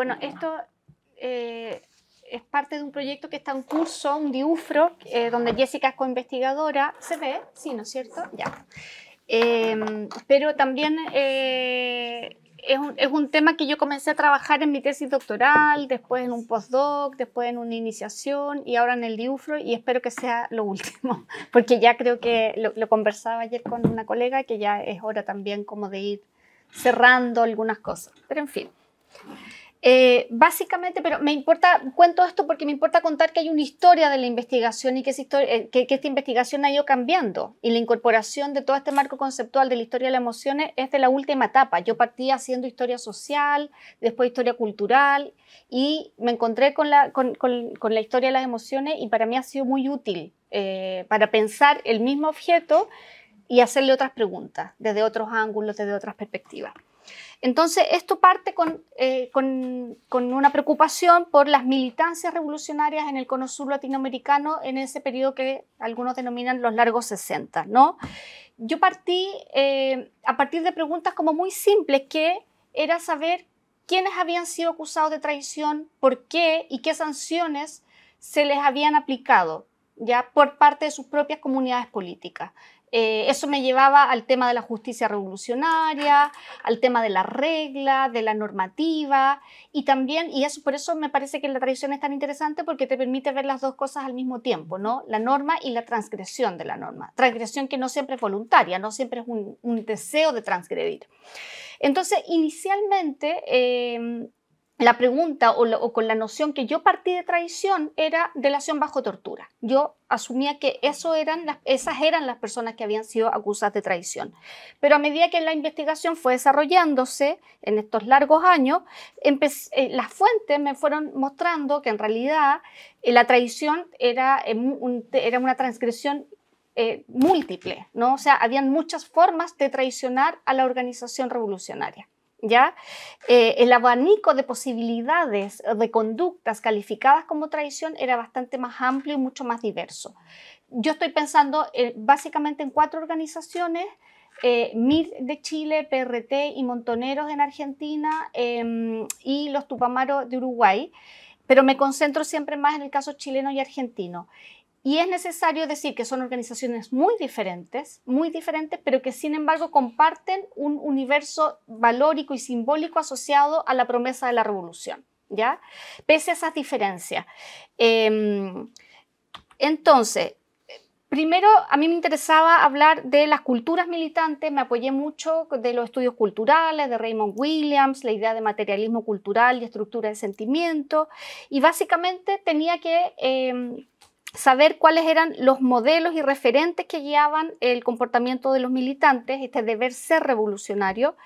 Bueno, esto eh, es parte de un proyecto que está en curso, un diufro, eh, donde Jessica es coinvestigadora. ¿Se ve? Sí, ¿no es cierto? Ya. Em, pero también eh, es un, tema que yo comencé a trabajar en mi tesis doctoral, después en un postdoc, después en una iniciación y ahora en el diufro y espero que sea lo último, porque ya creo que lo, lo conversaba ayer con una colega que ya es hora también como de ir cerrando algunas cosas, pero en fin. Eh, básicamente, pero me importa, cuento esto porque me importa contar que hay una historia de la investigación y eh, que, esta investigación ha ido cambiando y la incorporación de todo este marco conceptual de la historia de las emociones es de la última etapa. Yo partí haciendo historia social, después historia cultural y me encontré con la, historia de las emociones y para mí ha sido muy útil eh, para pensar el mismo objeto y hacerle otras preguntas desde otros ángulos, desde otras perspectivas. Entonces, esto parte eh, con, una preocupación por las militancias revolucionarias en el cono sur latinoamericano en ese periodo que algunos denominan los largos 60. ¿no? Yo partí eh, a partir de preguntas como muy simples, que era saber quiénes habían sido acusados de traición, por qué y qué sanciones se les habían aplicado ya por parte de sus propias comunidades políticas. Eh, eso me llevaba al tema de la justicia revolucionaria, al tema de la regla, de la normativa y también, y eso por eso me parece que la tradición es tan interesante porque te permite ver las dos cosas al mismo tiempo, ¿no? La norma y la transgresión de la norma. Transgresión que no siempre es voluntaria, no siempre es un, deseo de transgredir. Entonces, inicialmente, eh, la pregunta o, con la noción que yo partí de traición era delación bajo tortura. Yo asumía que esas eran las personas que habían sido acusadas de traición. Pero a medida que la investigación fue desarrollándose en estos largos años, eh, las fuentes me fueron mostrando que en realidad eh, la traición era, eh, una transgresión múltiple, ¿no? O sea, habían muchas formas de traicionar a la organización revolucionaria. ¿ya? Eh, el abanico de posibilidades, eh, de conductas calificadas como traición era bastante más amplio y mucho más diverso. Yo estoy pensando eh, básicamente en cuatro organizaciones, MIR de Chile, PRT y Montoneros en Argentina em, y los Tupamaros de Uruguay, pero me concentro siempre más en el caso chileno y argentino. Y es necesario decir que son organizaciones muy diferentes, muy diferentes, pero que sin embargo comparten un universo valórico y simbólico asociado a la promesa de la revolución, ¿ya? Pese a esas diferencias. Em, entonces, Primero, a mí me interesaba hablar de las culturas militantes, me apoyé mucho de los estudios culturales, de Raymond Williams, la idea de materialismo cultural y estructura de sentimiento, y básicamente tenía que em, saber cuáles eran los modelos y referentes que guiaban el comportamiento de los militantes, este deber ser revolucionario,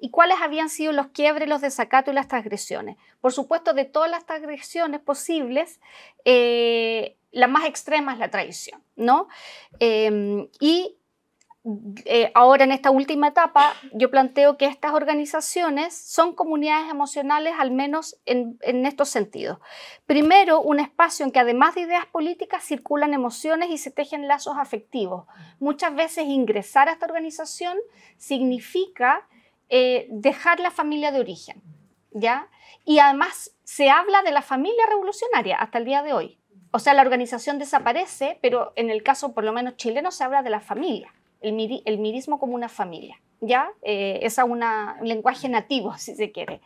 y cuáles habían sido los quiebres, los desacatos y las transgresiones. Por supuesto, de todas las transgresiones posibles, eh, la más extrema es la traición, ¿no? Em, y eh, ahora en esta última etapa, yo planteo que estas organizaciones son comunidades emocionales, al menos en, estos sentidos. Primero, un espacio en que además de ideas políticas circulan emociones y se tejen lazos afectivos. Muchas veces ingresar a esta organización significa eh, dejar la familia de origen, ¿ya? Y además se habla de la familia revolucionaria hasta el día de hoy. O sea, la organización desaparece, pero en el caso por lo menos chileno se habla de la familia el, mirismo como una familia. ¿ya? Eh, es una, un lenguaje nativo, si se quiere.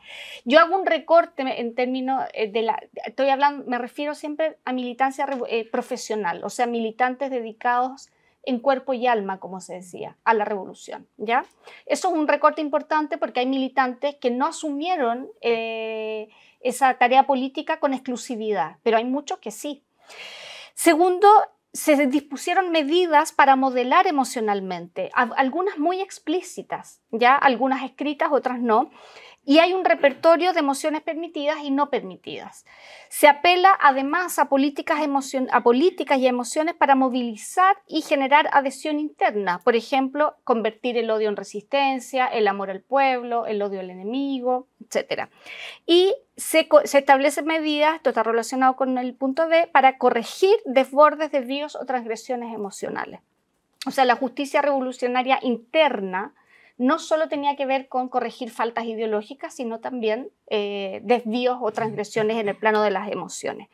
Yo hago un recorte en términos eh, de la... Estoy hablando, me refiero siempre a militancia eh, profesional, o sea, militantes dedicados en cuerpo y alma, como se decía, a la revolución, ¿ya? Eso es un recorte importante porque hay militantes que no asumieron esa tarea política con exclusividad, pero hay muchos que sí. Segundo, se dispusieron medidas para modelar emocionalmente, algunas muy explícitas, ya algunas escritas, otras no, y hay un repertorio de emociones permitidas y no permitidas. Se apela además a políticas, y emociones para movilizar y generar adhesión interna, por ejemplo, convertir el odio en resistencia, el amor al pueblo, el odio al enemigo, etc. Y se, se establecen medidas, esto está relacionado con el punto B, para corregir desbordes, desvíos o transgresiones emocionales. O sea, la justicia revolucionaria interna no solo tenía que ver con corregir faltas ideológicas, sino también eh, desvíos o transgresiones en el plano de las emociones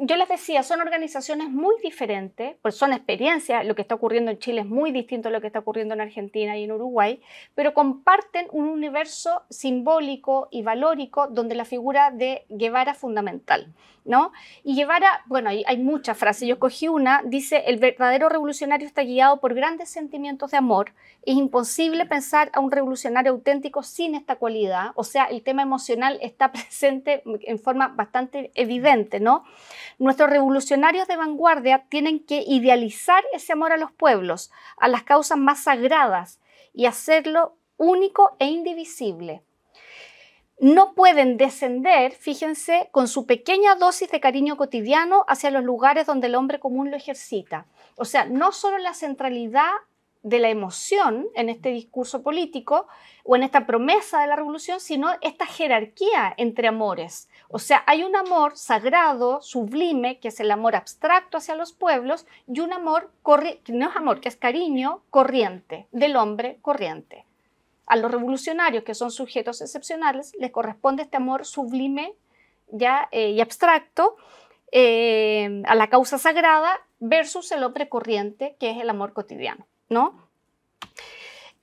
yo les decía, son organizaciones muy diferentes, pues son experiencias, lo que está ocurriendo en Chile es muy distinto a lo que está ocurriendo en Argentina y en Uruguay, pero comparten un universo simbólico y valórico donde la figura de Guevara es fundamental, ¿no? Y Guevara, bueno, hay, hay muchas frases, yo cogí una, dice, el verdadero revolucionario está guiado por grandes sentimientos de amor, es imposible pensar a un revolucionario auténtico sin esta cualidad, o sea, el tema emocional está presente en forma bastante evidente, ¿no? Nuestros revolucionarios de vanguardia tienen que idealizar ese amor a los pueblos, a las causas más sagradas y hacerlo único e indivisible. No pueden descender, fíjense, con su pequeña dosis de cariño cotidiano hacia los lugares donde el hombre común lo ejercita. O sea, no solo la centralidad de la emoción en este discurso político o en esta promesa de la revolución, sino esta jerarquía entre amores o sea, hay un amor sagrado, sublime, que es el amor abstracto hacia los pueblos, y un amor, que no es amor, que es cariño corriente, del hombre corriente. A los revolucionarios, que son sujetos excepcionales, les corresponde este amor sublime ya, eh, y abstracto eh, a la causa sagrada versus el hombre corriente, que es el amor cotidiano, ¿no?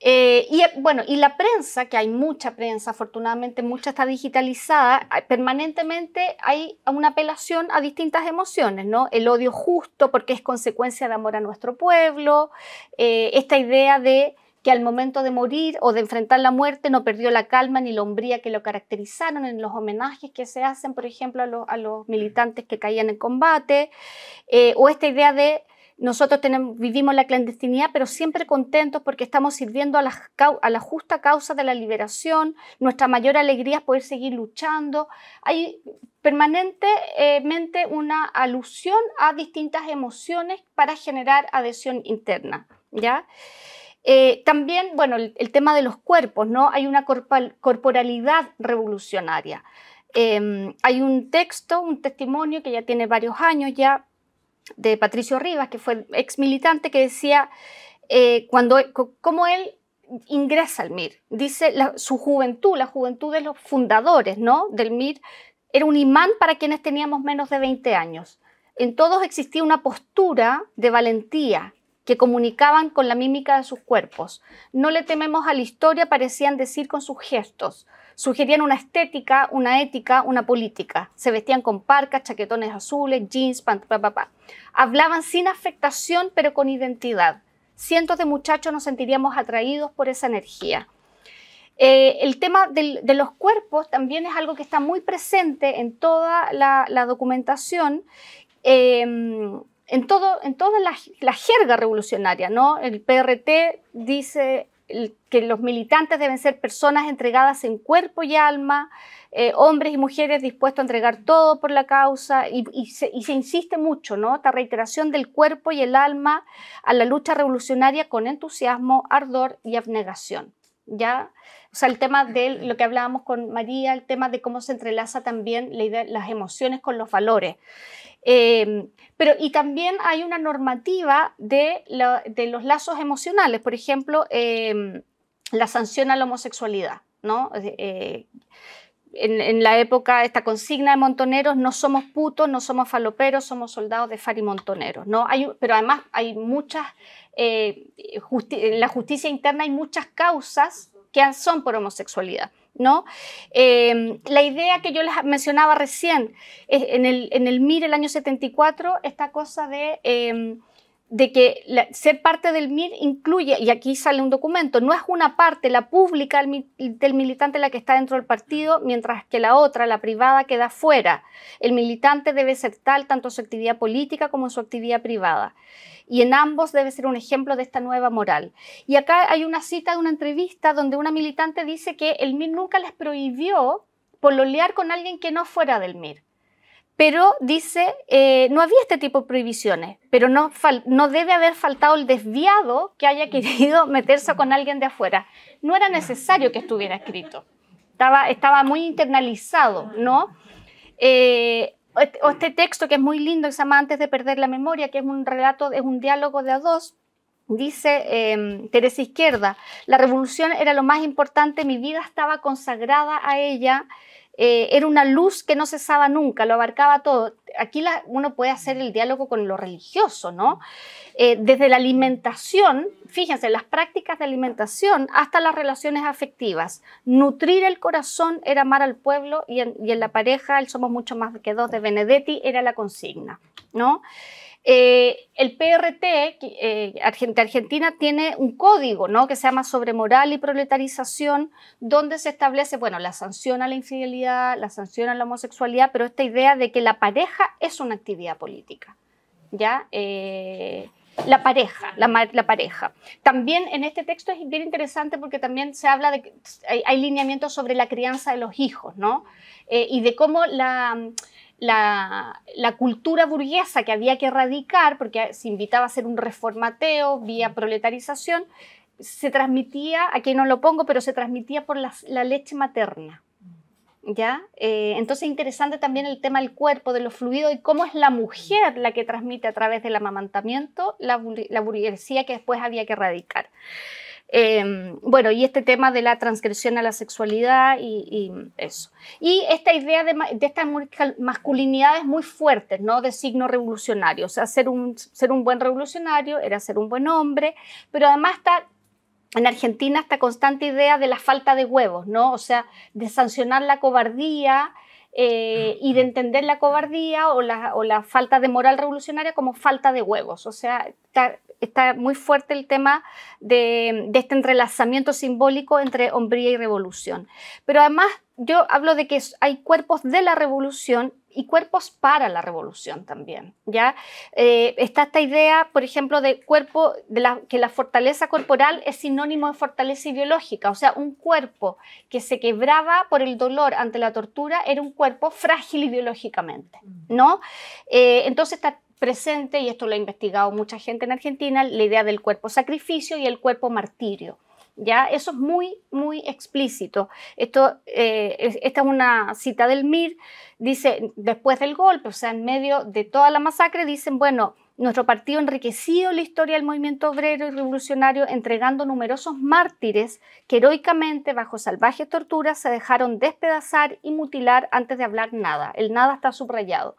Eh, y eh, bueno, y la prensa, que hay mucha prensa, afortunadamente mucha está digitalizada, ah, permanentemente hay una apelación a distintas emociones, ¿no? El odio justo porque es consecuencia de amor a nuestro pueblo, eh, esta idea de que al momento de morir o de enfrentar la muerte no perdió la calma ni la hombría que lo caracterizaron en los homenajes que se hacen, por ejemplo, a, los militantes que caían en combate, o esta idea de nosotros vivimos la clandestinidad, pero siempre contentos porque estamos sirviendo a la, a la, justa causa de la liberación. Nuestra mayor alegría es poder seguir luchando. Hay permanentemente una alusión a distintas emociones para generar adhesión interna. Eh, también, bueno, el, tema de los cuerpos, ¿no? Hay una corporalidad revolucionaria. Em, hay un texto, un testimonio que ya tiene varios años ya, de Patricio Rivas, que fue ex militante, que decía eh, cuando, e, cómo él ingresa al MIR. Dice su juventud, la juventud de los fundadores ¿no? del MIR, era un imán para quienes teníamos menos de 20 años. En todos existía una postura de valentía que comunicaban con la mímica de sus cuerpos. No le tememos a la historia, parecían decir con sus gestos sugerían una estética, una ética, una política. Se vestían con parcas, chaquetones azules, jeans, pant, papá. Hablaban sin afectación, pero con identidad. Cientos de muchachos nos sentiríamos atraídos por esa energía. Eh, el tema de los cuerpos también es algo que está muy presente en toda la, documentación. Em, en, todo, en toda la, la jerga revolucionaria, ¿no? El PRT dice que los militantes deben ser personas entregadas en cuerpo y alma, eh, hombres y mujeres dispuestos a entregar todo por la causa, y, se, y, se, insiste mucho, ¿no? Esta reiteración del cuerpo y el alma a la lucha revolucionaria con entusiasmo, ardor y abnegación. ¿ya? O sea, el tema de lo que hablábamos con María, el tema de cómo se entrelaza también las emociones con los valores. Em, pero, y también hay una normativa de, los lazos emocionales, por ejemplo, em, la sanción a la homosexualidad, ¿no? Eh, eh, en, la época, esta consigna de montoneros, no somos putos, no somos faloperos, somos soldados de Fari Montoneros. ¿no? Hay, pero además hay muchas, eh, en la justicia interna hay muchas causas que son por homosexualidad. ¿no? Em, la idea que yo les mencionaba recién, en el, en el MIR el año 74, esta cosa de... Em, de que ser parte del MIR incluye, y aquí sale un documento, no es una parte, la pública del, militante la que está dentro del partido, mientras que la otra, la privada, queda fuera. El militante debe ser tal tanto en su actividad política como en su actividad privada. Y en ambos debe ser un ejemplo de esta nueva moral. Y acá hay una cita de una entrevista donde una militante dice que el MIR nunca les prohibió pololear con alguien que no fuera del MIR pero dice, eh, no había este tipo de prohibiciones, pero no, debe haber faltado el desviado que haya querido meterse con alguien de afuera. No era necesario que estuviera escrito, estaba, muy internalizado, ¿no? Eh, este, este, texto que es muy lindo, que se llama Antes de perder la memoria, que es un relato, es un diálogo de a dos, Dice em, Teresa Izquierda, la revolución era lo más importante, mi vida estaba consagrada a ella, eh, era una luz que no cesaba nunca, lo abarcaba todo. Aquí uno puede hacer el diálogo con lo religioso, ¿no? Eh, desde la alimentación, fíjense, las prácticas de alimentación hasta las relaciones afectivas. Nutrir el corazón era amar al pueblo y en, y en la pareja, el somos mucho más que dos de Benedetti, era la consigna, ¿no? Eh, el PRT eh, Argentina tiene un código que se llama sobre moral y proletarización, donde se establece, bueno, la sanción a la infidelidad, la sanción a la homosexualidad, pero esta idea de que la pareja es una actividad política. ¿ya? Eh, la pareja, la, la, pareja. También en este texto es bien interesante porque también se habla de, hay, hay lineamientos sobre la crianza de los hijos, ¿no? Eh, y de cómo la, la, cultura burguesa que había que erradicar, porque se invitaba a hacer un reformateo vía proletarización, se transmitía, aquí no lo pongo, pero se transmitía por la, leche materna. ¿Ya? Eh, entonces interesante también el tema del cuerpo, de los fluidos y cómo es la mujer la que transmite a través del amamantamiento la, la burguesía que después había que erradicar. Em, bueno, y este tema de la transgresión a la sexualidad y, eso. Y esta idea de, de, estas masculinidades muy fuertes, ¿no? De signo revolucionario. O sea, ser un, ser un buen revolucionario era ser un buen hombre, pero además está en Argentina esta constante idea de la falta de huevos, ¿no? O sea, de sancionar la cobardía eh, y de entender la cobardía o la, o la, falta de moral revolucionaria como falta de huevos. O sea, está muy fuerte el tema de, este entrelazamiento simbólico entre hombría y revolución. Pero además yo hablo de que hay cuerpos de la revolución y cuerpos para la revolución también. ¿ya? Eh, está esta idea, por ejemplo, de cuerpo, que la fortaleza corporal es sinónimo de fortaleza ideológica, o sea, un cuerpo que se quebraba por el dolor ante la tortura era un cuerpo frágil ideológicamente. ¿no? Eh, entonces está presente, y esto lo ha investigado mucha gente en Argentina, la idea del cuerpo sacrificio y el cuerpo martirio. ¿ya? Eso es muy, muy explícito. Esto, eh, esta es una cita del MIR, dice, después del golpe, o sea, en medio de toda la masacre, dicen, bueno, nuestro partido enriqueció enriquecido la historia del movimiento obrero y revolucionario entregando numerosos mártires que heroicamente, bajo salvajes torturas, se dejaron despedazar y mutilar antes de hablar nada. El nada está subrayado.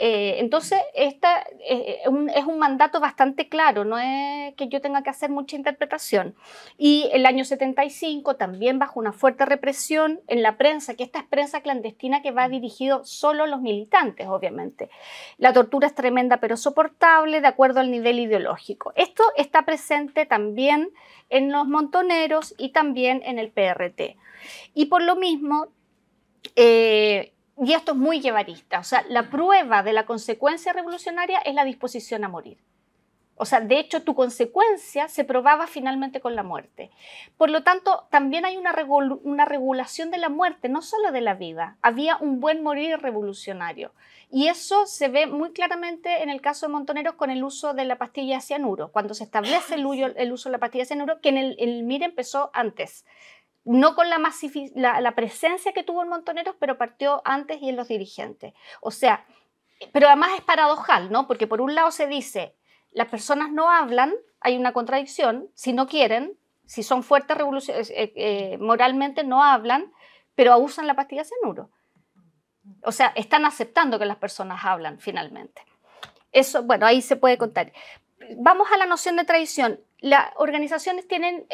Eh, entonces, esta, eh, es un mandato bastante claro, no es que yo tenga que hacer mucha interpretación. Y el año 75, también bajo una fuerte represión en la prensa, que esta es prensa clandestina que va dirigido solo a los militantes, obviamente. La tortura es tremenda pero soportable de acuerdo al nivel ideológico. Esto está presente también en los montoneros y también en el PRT. Y por lo mismo, eh, y esto es muy llevarista, o sea, la prueba de la consecuencia revolucionaria es la disposición a morir. O sea, de hecho, tu consecuencia se probaba finalmente con la muerte. Por lo tanto, también hay una, regulación de la muerte, no solo de la vida. Había un buen morir revolucionario. Y eso se ve muy claramente en el caso de Montoneros con el uso de la pastilla de cianuro. Cuando se establece el, uso de la pastilla de cianuro, que en el, el MIR empezó antes no con la, presencia que tuvo en Montoneros, pero partió antes y en los dirigentes. O sea, pero además es paradojal, ¿no? Porque por un lado se dice, las personas no hablan, hay una contradicción, si no quieren, si son fuertes eh, eh, eh, moralmente, no hablan, pero abusan la pastilla cianuro. O sea, están aceptando que las personas hablan finalmente. Eso, bueno, ahí se puede contar. Vamos a la noción de tradición. Las organizaciones tienen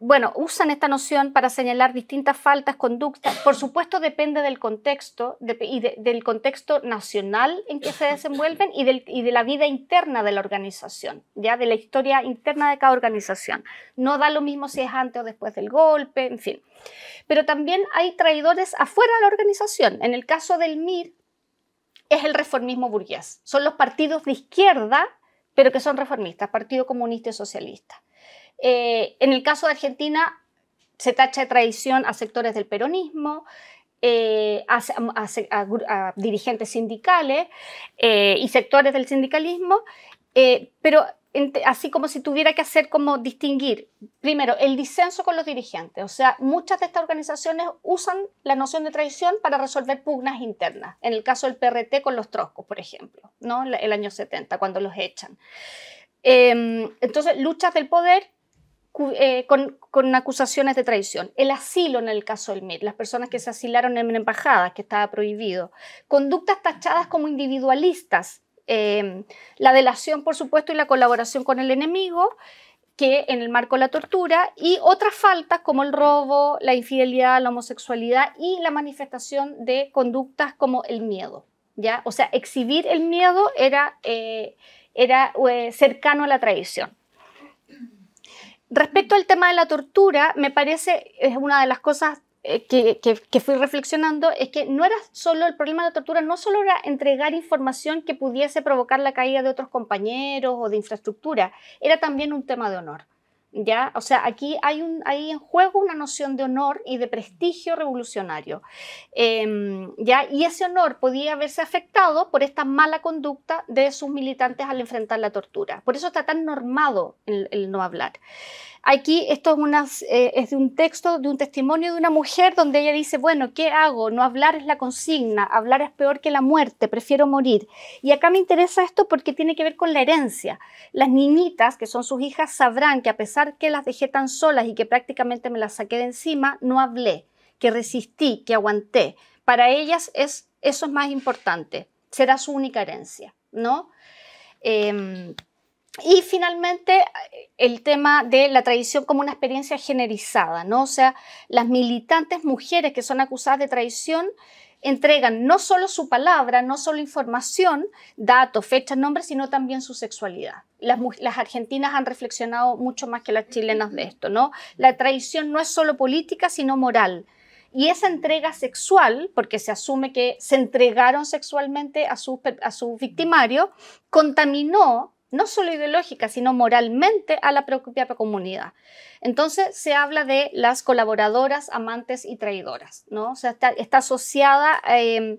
bueno, usan esta noción para señalar distintas faltas, conductas. Por supuesto, depende del contexto y del contexto nacional en que se desenvuelven y, de la vida interna de la organización, ya de la historia interna de cada organización. No da lo mismo si es antes o después del golpe, en fin. Pero también hay traidores afuera de la organización. En el caso del MIR, es el reformismo burgués. Son los partidos de izquierda, pero que son reformistas, Partido Comunista y Socialista eh, en el caso de Argentina, se tacha de traición a sectores del peronismo, eh, a, dirigentes sindicales eh, y sectores del sindicalismo, pero así como si tuviera que hacer como distinguir, primero, el disenso con los dirigentes, o sea, muchas de estas organizaciones usan la noción de traición para resolver pugnas internas, en el caso del PRT con los troscos, por ejemplo, ¿no? el año 70, cuando los echan. Em, entonces, luchas del poder eh, con, acusaciones de traición. El asilo en el caso del MIT, las personas que se asilaron en embajadas, que estaba prohibido. Conductas tachadas como individualistas. Em, la delación, por supuesto, y la colaboración con el enemigo que en el marco de la tortura y otras faltas como el robo, la infidelidad, la homosexualidad y la manifestación de conductas como el miedo. ¿ya? O sea, exhibir el miedo era, eh, era eh, cercano a la traición. Respecto al tema de la tortura, me parece, es una de las cosas eh, que, fui reflexionando es que no era solo el problema de la tortura, no solo era entregar información que pudiese provocar la caída de otros compañeros o de infraestructura, era también un tema de honor. O sea, aquí hay, en juego una noción de honor y de prestigio revolucionario, em, ¿ya? Y ese honor podía haberse afectado por esta mala conducta de sus militantes al enfrentar la tortura. Por eso está tan normado el no hablar. Aquí esto eh, es, de un texto, de un testimonio de una mujer donde ella dice, bueno, ¿qué hago? No hablar es la consigna, hablar es peor que la muerte, prefiero morir. Y acá me interesa esto porque tiene que ver con la herencia. Las niñitas, que son sus hijas, sabrán que a pesar que las dejé tan solas y que prácticamente me las saqué de encima, no hablé, que resistí, que aguanté. Para ellas es, eso es más importante, será su única herencia, ¿no? Em, y finalmente, el tema de la traición como una experiencia generizada. ¿no? O sea, las militantes mujeres que son acusadas de traición entregan no solo su palabra, no solo información, datos, fechas, nombres, sino también su sexualidad. Las, argentinas han reflexionado mucho más que las chilenas de esto, ¿no? La traición no es solo política, sino moral. Y esa entrega sexual, porque se asume que se entregaron sexualmente a sus a su victimario, contaminó no solo ideológica, sino moralmente a la propia comunidad. Entonces se habla de las colaboradoras, amantes y traidoras, ¿no? O sea, está, asociada, em,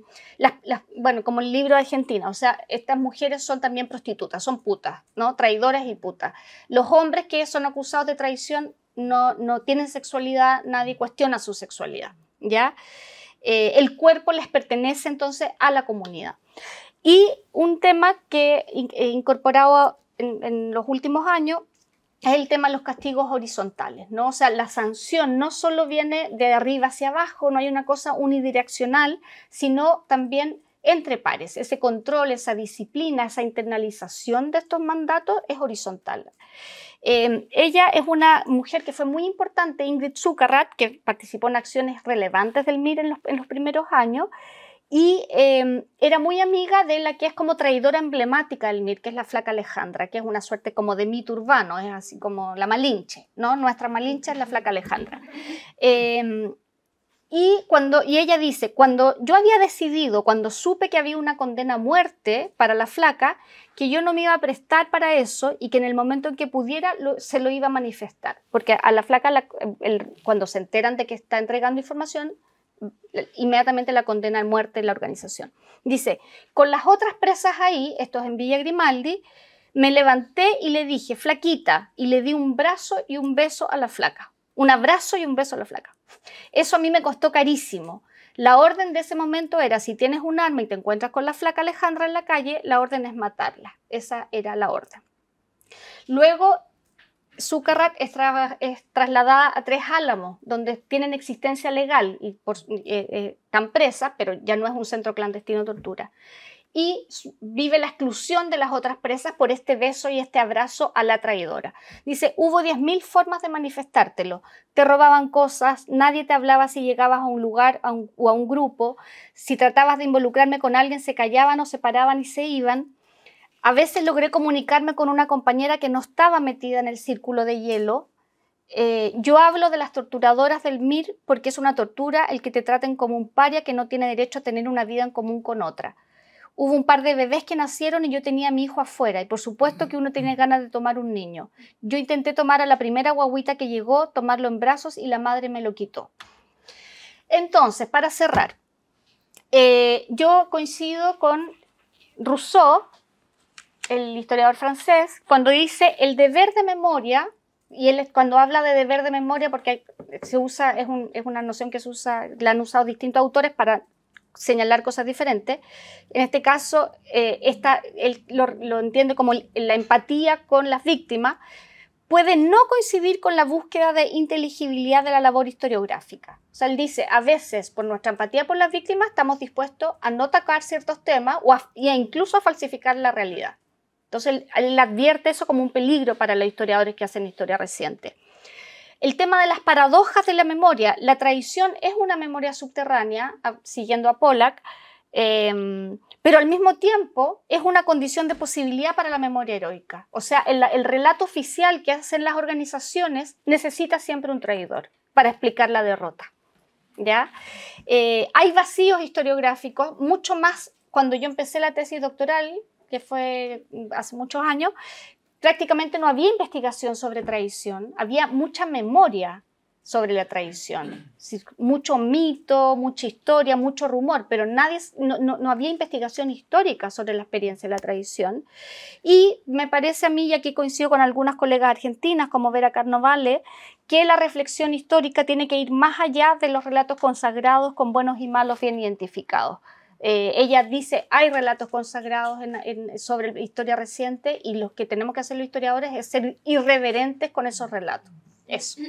bueno, como el libro de Argentina, o sea, estas mujeres son también prostitutas, son putas, ¿no? Traidoras y putas. Los hombres que son acusados de traición no, no tienen sexualidad, nadie cuestiona su sexualidad, ¿ya? Eh, el cuerpo les pertenece entonces a la comunidad. Y un tema que he eh, incorporado en, los últimos años es el tema de los castigos horizontales, ¿no? O sea, la sanción no solo viene de arriba hacia abajo, no hay una cosa unidireccional, sino también entre pares. Ese control, esa disciplina, esa internalización de estos mandatos es horizontal. Em, ella es una mujer que fue muy importante, Ingrid Zuckerrat, que participó en acciones relevantes del MIR e en los, en los primeros años y em, era muy amiga de la que es como traidora emblemática del MIR, que es la flaca Alejandra, que es una suerte como de mito urbano, es así como la malinche, ¿no? Nuestra malinche es la flaca Alejandra. Em, y, cuando, y ella dice, cuando yo había decidido, cuando supe que había una condena a muerte para la flaca, que yo no me iba a prestar para eso y que en el momento en que pudiera se lo iba a manifestar. Porque a la flaca, cuando se enteran de que está entregando información, inmediatamente la condena a muerte la organización. Dice, con las otras presas ahí, estos en Villa Grimaldi, me levanté y le dije, flaquita, y le di un brazo y un beso a la flaca. Un abrazo y un beso a la flaca. Eso a mí me costó carísimo. La orden de ese momento era, si tienes un arma y te encuentras con la flaca Alejandra en la calle, la orden es matarla. Esa era la orden. Luego Zucarrat es, trasladada a Tres Álamos, donde tienen existencia legal y por, eh, eh, están presas, pero ya no es un centro clandestino de tortura. Y vive la exclusión de las otras presas por este beso y este abrazo a la traidora. Dice, hubo 10.000 formas de manifestártelo. Te robaban cosas, nadie te hablaba si llegabas a un lugar o a un grupo. Si tratabas de involucrarme con alguien, se callaban o se paraban y se iban a veces logré comunicarme con una compañera que no estaba metida en el círculo de hielo. Eh, yo hablo de las torturadoras del MIR porque es una tortura el que te traten como un paria que no tiene derecho a tener una vida en común con otra. Hubo un par de bebés que nacieron y yo tenía a mi hijo afuera y por supuesto que uno tiene ganas de tomar un niño. Yo intenté tomar a la primera guaguita que llegó, tomarlo en brazos y la madre me lo quitó. Entonces, para cerrar, eh, yo coincido con Rousseau el historiador francés, cuando dice el deber de memoria, y él cuando habla de deber de memoria, porque se usa, es, una noción que se usa, la han usado distintos autores para señalar cosas diferentes. En este caso, eh, él lo, entiende como la empatía con las víctimas, puede no coincidir con la búsqueda de inteligibilidad de la labor historiográfica. O sea, él dice, a veces por nuestra empatía por las víctimas estamos dispuestos a no atacar ciertos temas o a, e incluso a falsificar la realidad. Entonces él, advierte eso como un peligro para los historiadores que hacen historia reciente. El tema de las paradojas de la memoria. La traición es una memoria subterránea, siguiendo a Pollack, em, pero al mismo tiempo es una condición de posibilidad para la memoria heroica. O sea, el, relato oficial que hacen las organizaciones necesita siempre un traidor para explicar la derrota. ¿ya? Eh, hay vacíos historiográficos, mucho más cuando yo empecé la tesis doctoral, que fue mm, hace muchos años, prácticamente no había investigación sobre traición, había mucha memoria sobre la traición, mucho mito, mucha historia, mucho rumor, pero nadie, no, había investigación histórica sobre la experiencia de la traición. Y me parece a mí, y aquí coincido con algunas colegas argentinas como Vera Carnovale, que la reflexión histórica tiene que ir más allá de los relatos consagrados con buenos y malos bien identificados. Eh, ella dice, hay relatos consagrados en, la sobre historia reciente y lo que tenemos que hacer los historiadores es ser irreverentes con esos relatos. Eso.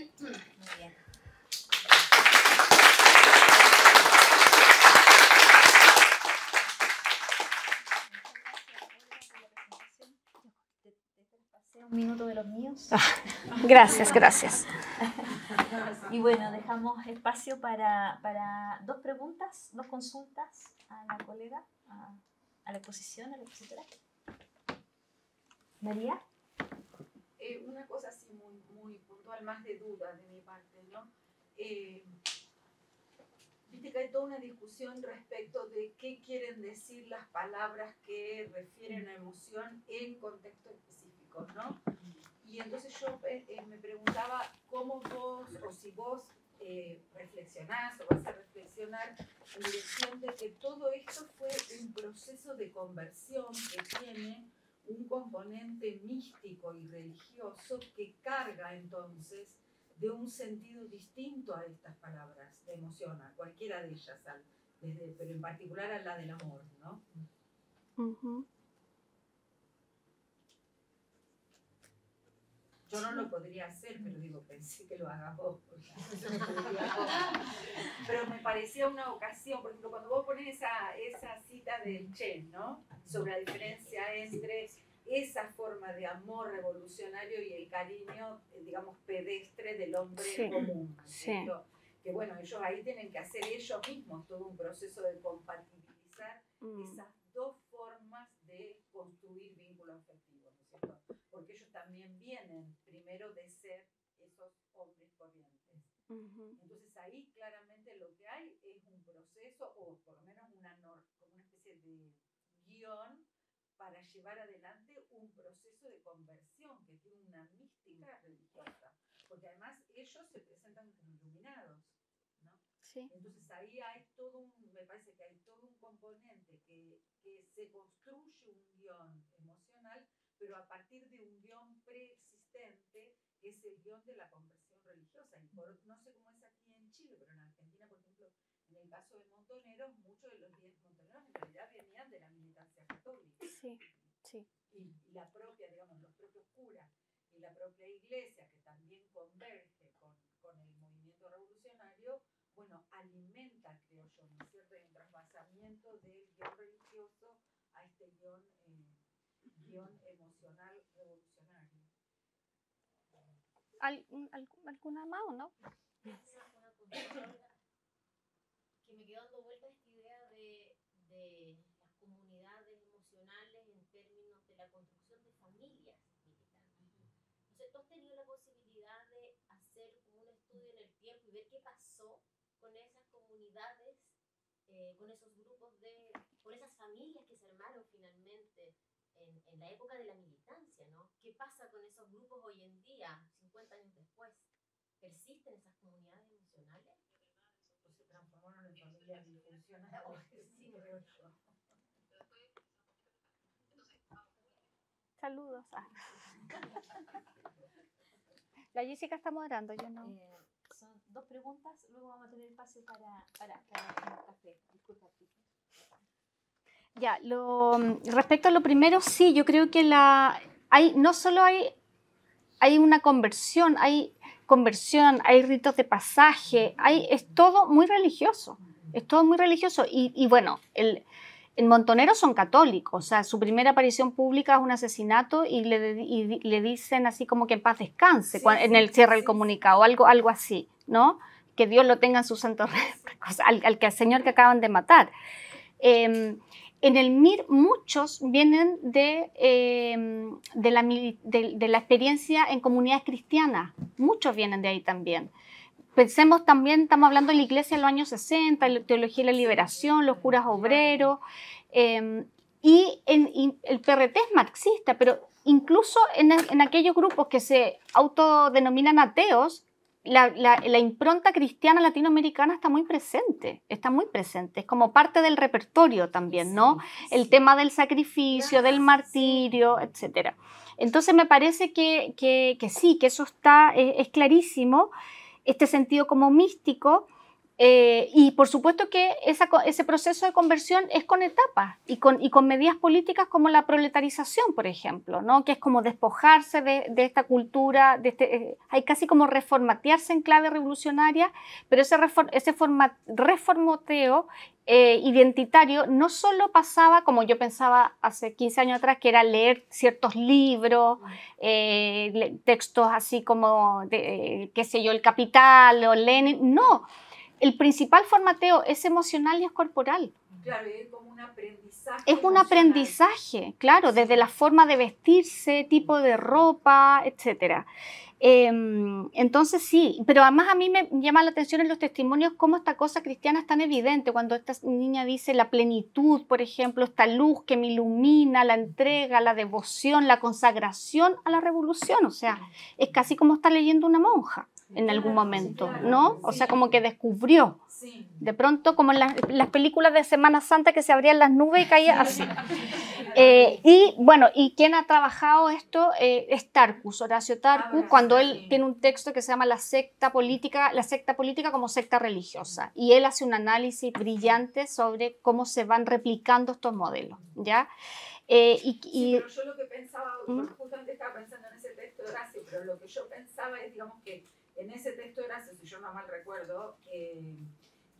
un minuto de los míos. Ah, gracias, gracias. y bueno, dejamos espacio para, dos preguntas, dos consultas a la colega, a, la exposición, a la expositora. María. Eh, una cosa así muy, puntual, más de duda de mi parte, ¿no? Eh, viste que hay toda una discusión respecto de qué quieren decir las palabras que refieren a emoción en contexto específico. ¿no? Y entonces yo eh, eh, me preguntaba cómo vos, o si vos eh, reflexionás o vas a reflexionar en dirección de que todo esto fue un proceso de conversión que tiene un componente místico y religioso que carga entonces de un sentido distinto a estas palabras de emoción, a cualquiera de ellas, pero en particular a la del amor, ¿no? Yo no lo podría hacer, pero digo, pensé que lo haga vos. pero me parecía una ocasión, por ejemplo, cuando vos pones esa, esa cita del Chen, ¿no? Sobre la diferencia entre esa forma de amor revolucionario y el cariño, digamos, pedestre del hombre común. Que bueno, ellos ahí tienen que hacer ellos mismos todo un proceso de compatibilizar mm. esas también vienen primero de ser esos hombres corrientes. Entonces ahí claramente lo que hay es un proceso o por lo menos una, una especie de guión para llevar adelante un proceso de conversión que tiene una mística religiosa, porque además ellos se presentan como iluminados, ¿no? Entonces ahí hay todo un, me parece que hay todo un componente que, que se construye un guión emocional pero a partir de un guión preexistente, que es el guión de la conversión religiosa. no sé cómo es aquí en Chile, pero en Argentina, por ejemplo, en el caso de Montoneros, muchos de los montoneros en realidad venían de la militancia católica. Sí, sí. Y, la propia, digamos, los propios curas y la propia iglesia, que también converge con, con el movimiento revolucionario, bueno, alimenta, creo yo, ¿no cierto?, el del guión religioso a este guión emocional revolucionario, ¿Al, al, alguna más o no? que me quedó dando vuelta esta idea de, de las comunidades emocionales en términos de la construcción de familias Entonces, ¿tú has tenido la posibilidad de hacer un estudio en el tiempo y ver qué pasó con esas comunidades, eh, con esos grupos de, con esas familias que se armaron finalmente en, la época de la militancia, ¿no? ¿Qué pasa con esos grupos hoy en día, 50 años después? ¿Persisten esas comunidades emocionales? Pues en Saludos. Ah. La Jessica está moderando, yo no. Eh, son dos preguntas, luego vamos a tener espacio para, para, para un café. Disculpa, ya, lo, respecto a lo primero, sí, yo creo que la, hay, no solo hay, hay una conversión, hay conversión, hay ritos de pasaje, hay, es todo muy religioso, es todo muy religioso. Y, bueno, el, Montonero son católicos, o sea, su primera aparición pública es un asesinato y le, dicen así como que en paz descanse, en el cierre del comunicado, algo, algo así, ¿no? Que Dios lo tenga en su santo al, al, señor que acaban de matar. Em, en el MIR muchos vienen em, de, de, la, experiencia en comunidades cristianas, muchos vienen de ahí también pensemos también, estamos hablando de la iglesia en los años 60, la teología de la liberación, los curas obreros, em, y, en, el PRT es marxista, pero incluso en, aquellos grupos que se autodenominan ateos, la, impronta cristiana latinoamericana está muy presente, está muy presente, es como parte del repertorio también, ¿no? El tema del sacrificio, del martirio, etc. Entonces me parece que, sí, que eso está, es clarísimo, este sentido como místico. Eh, y por supuesto que ese proceso de conversión es con etapas y con, y con medidas políticas como la proletarización, por ejemplo, ¿no? que es como despojarse de, esta cultura, de este, eh, hay casi como reformatearse en clave revolucionaria, pero ese, ese reformoteo eh, identitario no solo pasaba, como yo pensaba hace 15 años atrás, que era leer ciertos libros, textos así como, de, qué sé yo, El Capital o Lenin, no el principal formateo es emocional y es corporal. Claro, es como un aprendizaje. Es un aprendizaje, claro, desde la forma de vestirse, tipo de ropa, etc. Em, entonces sí, pero además a mí me llama la atención en los testimonios cómo esta cosa cristiana es tan evidente, cuando esta niña dice la plenitud, por ejemplo, esta luz que me ilumina, la entrega, la devoción, la consagración a la revolución, o sea, es casi como está leyendo una monja en algún momento, ¿no? O sea, como que descubrió. De pronto, como en las, películas de Semana Santa que se abrían las nubes y caía así. Eh, y bueno, ¿y quién ha trabajado esto? Eh, es Tarkus, Horacio ah, Tarkus, cuando él tiene un texto que se llama la secta política, la secta política como secta religiosa. Y él hace un análisis brillante sobre cómo se van replicando estos modelos, ¿ya? Eh, y, pero yo lo que pensaba, justo ¿Mm? justamente estaba pensando en ese texto Horacio, pero lo que yo pensaba es, digamos, que en ese texto era si yo no mal recuerdo, que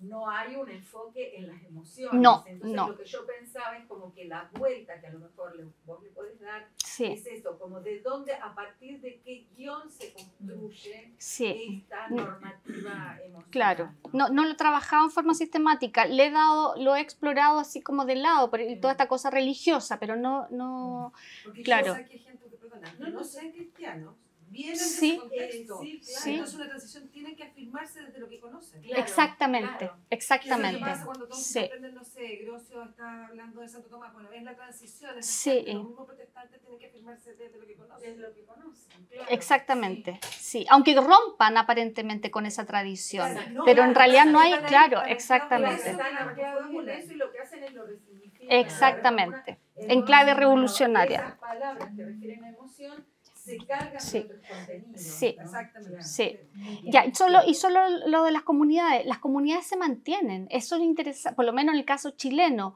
no hay un enfoque en las emociones. No, Entonces no. lo que yo pensaba es como que la vuelta que a lo mejor le, vos le podés dar es eso, como de dónde, a partir de qué guión se construye esta mm. normativa emocional. Claro, ¿no? No, no lo he trabajado en forma sistemática, le he dado, lo he explorado así como de lado, por, toda mm. esta cosa religiosa, pero no, no, Porque claro. Yo que hay gente que, perdona, no, no sé cristianos vienen sí, de contexto. Sí, claro. sí. Entonces una transición tiene que afirmarse desde lo que conocen. Claro, exactamente, claro. exactamente. ¿Qué pasa cuando todos sí. aprenden, no sé, Grocio está hablando de Santo Tomás, bueno, es la transición, es sí. los mismos protestantes tienen que afirmarse desde lo que conocen. Desde lo que conocen. exactamente, sí. Aunque rompan aparentemente con esa tradición, no, pero en realidad no hay, claro, exactamente. Eso y lo que hacen es lo Exactamente, en clave revolucionaria. Esas palabras que refieren a emoción se cargan sí. Sí. Exactamente. Sí. Ya, solo, y solo lo de las comunidades. Las comunidades se mantienen. Eso es interesante, por lo menos en el caso chileno.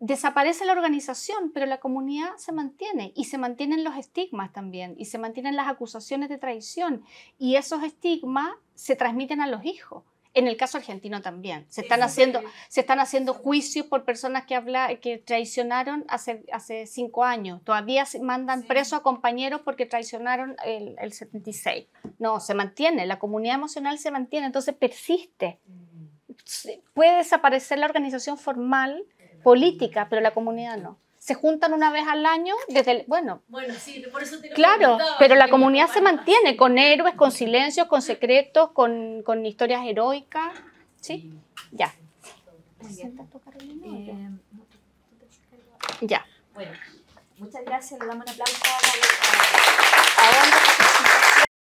Desaparece la organización, pero la comunidad se mantiene y se mantienen los estigmas también y se mantienen las acusaciones de traición y esos estigmas se transmiten a los hijos. En el caso argentino también. Se están, haciendo, se están haciendo juicios por personas que, habla, que traicionaron hace, hace cinco años. Todavía mandan preso a compañeros porque traicionaron el, el, 76. No, se mantiene, la comunidad emocional se mantiene, entonces persiste. Puede desaparecer la organización formal, política, pero la comunidad no se juntan una vez al año desde el, bueno. sí, por eso Claro, pero la comunidad se mantiene con héroes, con silencios, con secretos, con, con historias heroicas, ¿sí? Ya. Ya. Bueno, muchas gracias, le damos un aplauso a,